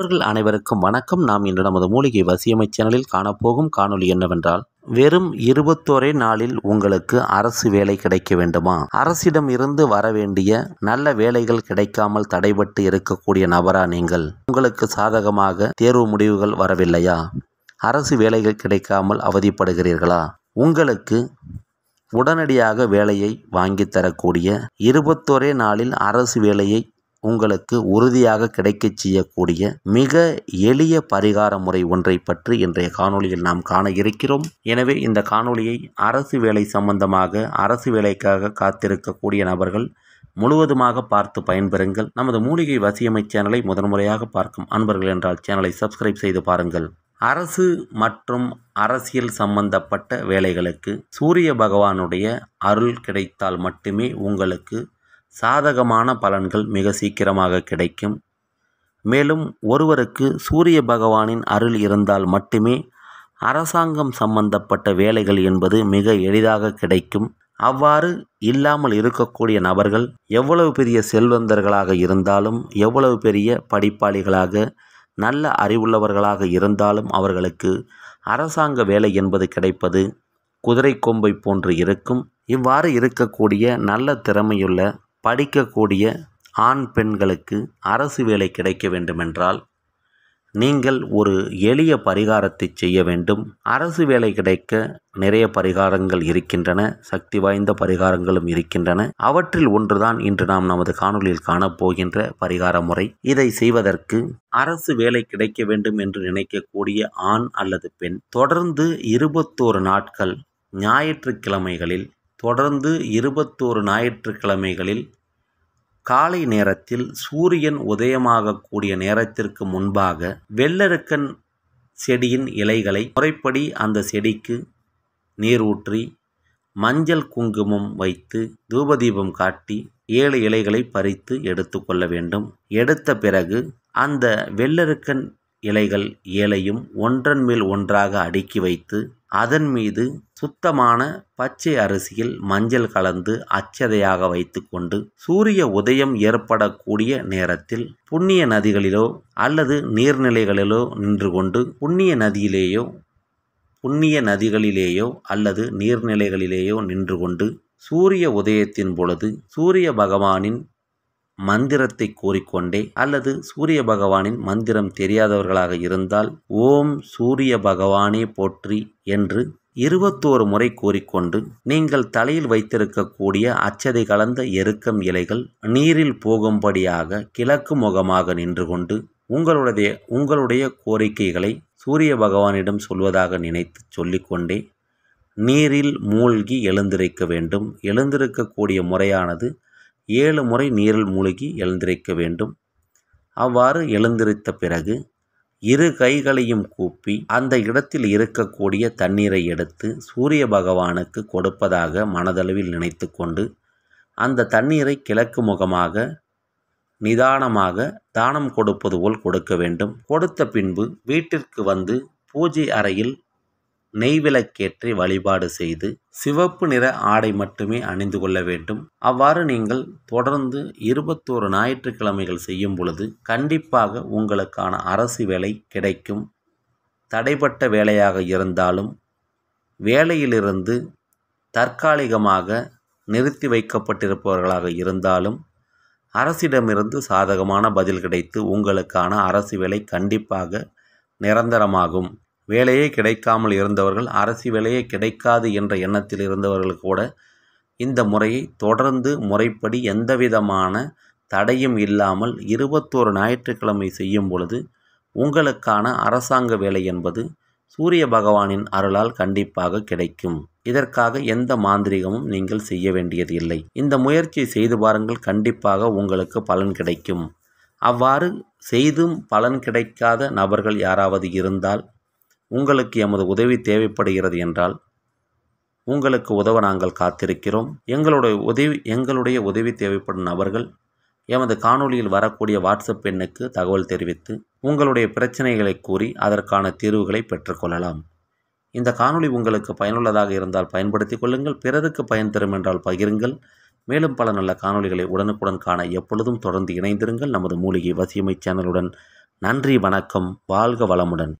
நண்பர்கள் அனைவருக்கும் வணக்கம் நாம் இன்று நமது மூலிகை வசியமை சேனலில் காணப்போகும் காணொலி என்னவென்றால் வெறும் இருபத்தோரே நாளில் உங்களுக்கு அரசு வேலை கிடைக்க வேண்டுமா அரசிடம் இருந்து வர வேண்டிய நல்ல வேலைகள் கிடைக்காமல் தடைபட்டு இருக்கக்கூடிய நபரா நீங்கள் உங்களுக்கு சாதகமாக தேர்வு முடிவுகள் வரவில்லையா அரசு வேலைகள் கிடைக்காமல் அவதிப்படுகிறீர்களா உங்களுக்கு உடனடியாக வேலையை வாங்கி தரக்கூடிய இருபத்தோரே நாளில் அரசு வேலையை உங்களுக்கு உறுதியாக கிடைக்கச் செய்யக்கூடிய மிக எளிய பரிகார முறை ஒன்றை பற்றி இன்றைய காணொளியில் நாம் காண இருக்கிறோம் எனவே இந்த காணொளியை அரசு வேலை சம்பந்தமாக அரசு வேலைக்காக காத்திருக்கக்கூடிய நபர்கள் முழுவதுமாக பார்த்து பயன்பெறுங்கள் நமது மூலிகை வசியமை சேனலை முதன்முறையாக பார்க்கும் அன்பர்கள் என்றால் சேனலை சப்ஸ்கிரைப் செய்து பாருங்கள் அரசு மற்றும் அரசியல் சம்பந்தப்பட்ட வேலைகளுக்கு சூரிய பகவானுடைய அருள் கிடைத்தால் மட்டுமே உங்களுக்கு சாதகமான பலன்கள் மிக சீக்கிரமாக கிடைக்கும் மேலும் ஒருவருக்கு சூரிய பகவானின் அருள் இருந்தால் மட்டுமே அரசாங்கம் சம்பந்தப்பட்ட வேலைகள் என்பது மிக எளிதாக கிடைக்கும் அவ்வாறு இல்லாமல் இருக்கக்கூடிய நபர்கள் எவ்வளவு பெரிய செல்வந்தர்களாக இருந்தாலும் எவ்வளவு பெரிய படிப்பாளிகளாக நல்ல அறிவுள்ளவர்களாக இருந்தாலும் அவர்களுக்கு அரசாங்க வேலை என்பது கிடைப்பது குதிரை கொம்பை போன்று இருக்கும் இவ்வாறு இருக்கக்கூடிய நல்ல திறமையுள்ள படிக்கக்கூடிய ஆண் பெண்களுக்கு அரசு வேலை கிடைக்க வேண்டுமென்றால் நீங்கள் ஒரு எளிய பரிகாரத்தை செய்ய வேண்டும் அரசு வேலை கிடைக்க நிறைய பரிகாரங்கள் இருக்கின்றன சக்தி வாய்ந்த பரிகாரங்களும் இருக்கின்றன அவற்றில் ஒன்றுதான் இன்று நாம் நமது காணொலியில் காணப்போகின்ற பரிகார முறை இதை செய்வதற்கு அரசு வேலை கிடைக்க வேண்டும் என்று நினைக்கக்கூடிய ஆண் அல்லது பெண் தொடர்ந்து இருபத்தோரு நாட்கள் ஞாயிற்றுக்கிழமைகளில் தொடர்ந்து இருபத்தோரு ஞாயிற்றுக்கிழமைகளில் காலை நேரத்தில் சூரியன் உதயமாகக்கூடிய நேரத்திற்கு முன்பாக வெள்ளருக்கன் செடியின் இலைகளை முறைப்படி அந்த செடிக்கு நீரூற்றி மஞ்சள் குங்குமம் வைத்து தூபதீபம் காட்டி ஏழு இலைகளை பறித்து எடுத்து கொள்ள வேண்டும் எடுத்த பிறகு அந்த வெள்ளெருக்கன் இலைகள் ஏழையும் ஒன்றன் மேல் ஒன்றாக அடுக்கி வைத்து அதன் மீது சுத்தமான பச்சை அரிசியில் மஞ்சள் கலந்து அச்சதையாக வைத்துக்கொண்டு சூரிய உதயம் ஏற்படக்கூடிய நேரத்தில் புண்ணிய நதிகளிலோ அல்லது நீர்நிலைகளிலோ நின்று கொண்டு புண்ணிய நதியிலேயோ புண்ணிய நதிகளிலேயோ அல்லது நீர்நிலைகளிலேயோ நின்று கொண்டு சூரிய உதயத்தின் பொழுது சூரிய பகவானின் மந்திரத்தை கூறிக்கொண்டே அல்லது சூரிய பகவானின் மந்திரம் தெரியாதவர்களாக இருந்தால் ஓம் சூரிய பகவானே போற்றி என்று இருபத்தோரு முறை கூறிக்கொண்டு நீங்கள் தலையில் வைத்திருக்கக்கூடிய அச்சதை கலந்த எருக்கம் இலைகள் நீரில் போகும்படியாக கிழக்கு முகமாக நின்று கொண்டு உங்களுடைய உங்களுடைய கோரிக்கைகளை சூரிய பகவானிடம் சொல்வதாக நினைத்து சொல்லிக்கொண்டே நீரில் மூழ்கி எழுந்திருக்க வேண்டும் எழுந்திருக்கக்கூடிய முறையானது ஏழு முறை நீரில் மூழ்கி எழுந்திருக்க வேண்டும் அவ்வாறு எழுந்திருத்த பிறகு இரு கைகளையும் கூப்பி அந்த இடத்தில் இருக்கக்கூடிய தண்ணீரை எடுத்து சூரிய பகவானுக்கு கொடுப்பதாக மனதளவில் நினைத்து கொண்டு அந்த தண்ணீரை கிழக்கு முகமாக நிதானமாக தானம் கொடுப்பது போல் கொடுக்க வேண்டும் கொடுத்த பின்பு வீட்டிற்கு வந்து பூஜை அறையில் நெய்விளக்கேற்றி வழிபாடு செய்து சிவப்பு நிற ஆடை மட்டுமே அணிந்து கொள்ள வேண்டும் அவ்வாறு நீங்கள் தொடர்ந்து இருபத்தோரு ஞாயிற்றுக்கிழமைகள் செய்யும் பொழுது கண்டிப்பாக உங்களுக்கான அரசு வேலை கிடைக்கும் தடைப்பட்ட வேலையாக இருந்தாலும் வேலையிலிருந்து தற்காலிகமாக நிறுத்தி வைக்கப்பட்டிருப்பவர்களாக இருந்தாலும் அரசிடமிருந்து சாதகமான பதில் கிடைத்து உங்களுக்கான அரசு வேலை கண்டிப்பாக நிரந்தரமாகும் வேலையே கிடைக்காமல் இருந்தவர்கள் அரசு வேலையே கிடைக்காது என்ற எண்ணத்தில் இருந்தவர்கள் கூட இந்த முறையை தொடர்ந்து முறைப்படி எந்தவிதமான தடையும் இல்லாமல் இருபத்தோரு ஞாயிற்றுக்கிழமை செய்யும் பொழுது உங்களுக்கான அரசாங்க வேலை என்பது சூரிய பகவானின் அருளால் கண்டிப்பாக கிடைக்கும் இதற்காக எந்த மாந்திரிகமும் நீங்கள் செய்ய வேண்டியது இல்லை இந்த முயற்சியை செய்து பாருங்கள் கண்டிப்பாக உங்களுக்கு பலன் கிடைக்கும் அவ்வாறு செய்தும் பலன் கிடைக்காத நபர்கள் யாராவது இருந்தால் உங்களுக்கு எமது உதவி தேவைப்படுகிறது என்றால் உங்களுக்கு உதவ நாங்கள் காத்திருக்கிறோம் எங்களுடைய உதவி எங்களுடைய உதவி தேவைப்படும் நபர்கள் எமது காணொளியில் வரக்கூடிய வாட்ஸ்அப் எண்ணுக்கு தகவல் தெரிவித்து உங்களுடைய பிரச்சனைகளை கூறி அதற்கான தீர்வுகளை பெற்றுக்கொள்ளலாம் இந்த காணொளி உங்களுக்கு பயனுள்ளதாக இருந்தால் பயன்படுத்தி கொள்ளுங்கள் பிறருக்கு பயன் தரும் என்றால் பகிருங்கள் மேலும் பல நல்ல காணொளிகளை உடனுக்குடன் காண எப்பொழுதும் தொடர்ந்து இணைந்திருங்கள் நமது மூலிகை வசியமை சேனலுடன் நன்றி வணக்கம் வாழ்க வளமுடன்